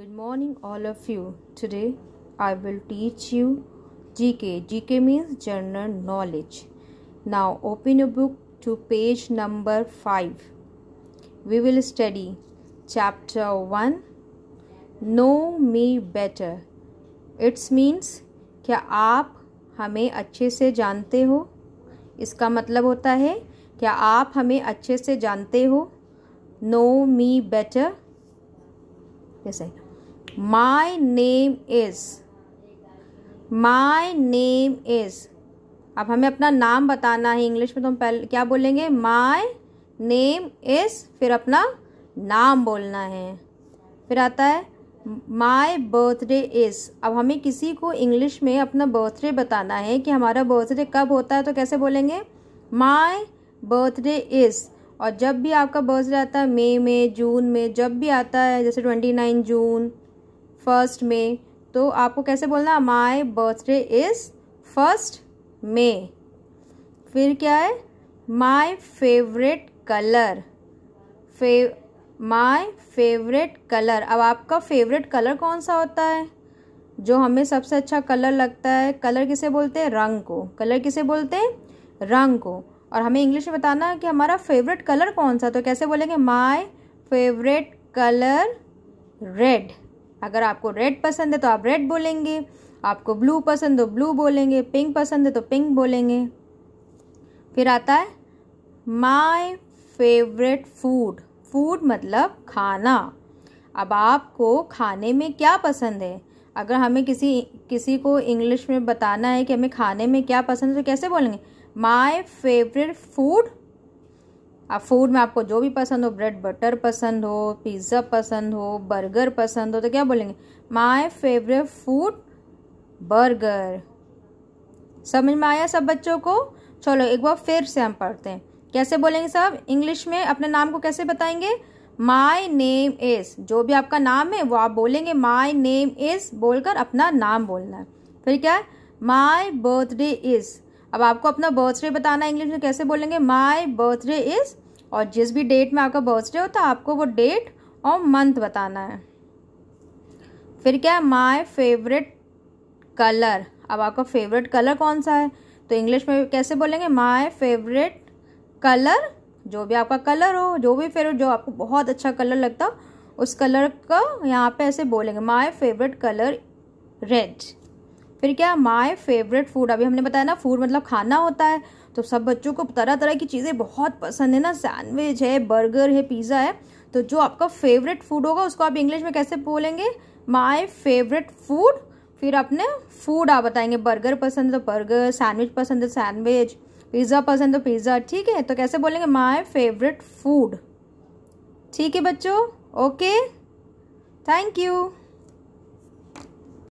good morning all of you today I will teach you GK GK means general knowledge now open a book to page number five we will study chapter one know me better it's means क्या आप हमें अच्छे से जानते हो इसका मतलब होता है क्या आप हमें अच्छे से जानते हो नो मी बेटर जैसे my name is my name is अब हमें अपना नाम बताना है इंग्लिश में तो हम पहले क्या बोलेंगे माई नेम इज़ फिर अपना नाम बोलना है फिर आता है माई बर्थडे इज़ अब हमें किसी को इंग्लिश में अपना बर्थडे बताना है कि हमारा बर्थडे कब होता है तो कैसे बोलेंगे माई बर्थडे इज़ और जब भी आपका बर्थडे आता है मई में जून में जब भी आता है जैसे twenty nine June first May तो आपको कैसे बोलना my birthday is first May फिर क्या है my favourite colour fav my favourite colour अब आपका फेवरेट कलर कौन सा होता है जो हमें सबसे अच्छा कलर लगता है कलर किसे बोलते हैं रंग को कलर किसे बोलते हैं रंग को और हमें इंग्लिश में बताना है कि हमारा फेवरेट कलर कौन सा तो कैसे बोलेंगे माई फेवरेट कलर रेड अगर आपको रेड पसंद है तो आप रेड बोलेंगे आपको ब्लू पसंद हो तो ब्लू बोलेंगे पिंक पसंद है तो पिंक बोलेंगे फिर आता है माय फेवरेट फूड फूड मतलब खाना अब आपको खाने में क्या पसंद है अगर हमें किसी किसी को इंग्लिश में बताना है कि हमें खाने में क्या पसंद है तो कैसे बोलेंगे माय फेवरेट फूड आप फूड में आपको जो भी पसंद हो ब्रेड बटर पसंद हो पिज़्ज़ा पसंद हो बर्गर पसंद हो तो क्या बोलेंगे माय फेवरेट फूड बर्गर समझ में आया सब बच्चों को चलो एक बार फिर से हम पढ़ते हैं कैसे बोलेंगे साहब इंग्लिश में अपने नाम को कैसे बताएंगे माई नेम इज़ जो भी आपका नाम है वो आप बोलेंगे माई नेम इज़ बोलकर अपना नाम बोलना है फिर क्या है माई बर्थडे इज़ अब आपको अपना बर्थडे बताना इंग्लिश में कैसे बोलेंगे माई बर्थडे इज़ और जिस भी डेट में आपका बर्थडे हो तो आपको वो डेट और मंथ बताना है फिर क्या है माय फेवरेट कलर अब आपका फेवरेट कलर कौन सा है तो इंग्लिश में कैसे बोलेंगे माय फेवरेट कलर जो भी आपका कलर हो जो भी फेवरेट जो आपको बहुत अच्छा कलर लगता हो उस कलर का यहाँ पे ऐसे बोलेंगे माय फेवरेट कलर रेड फिर क्या माय फेवरेट फूड अभी हमने बताया ना फूड मतलब खाना होता है तो सब बच्चों को तरह तरह की चीज़ें बहुत पसंद है ना सैंडविच है बर्गर है पिज़्ज़ा है तो जो आपका फेवरेट फूड होगा उसको आप इंग्लिश में कैसे बोलेंगे माई फेवरेट फूड फिर आपने फूड आप बताएंगे बर्गर पसंद है तो बर्गर सैंडविच पसंद है तो सैंडविच पिज़्ज़ा पसंद है तो पिज़्ज़ा ठीक है तो कैसे बोलेंगे माई फेवरेट फूड ठीक है बच्चों ओके थैंक यू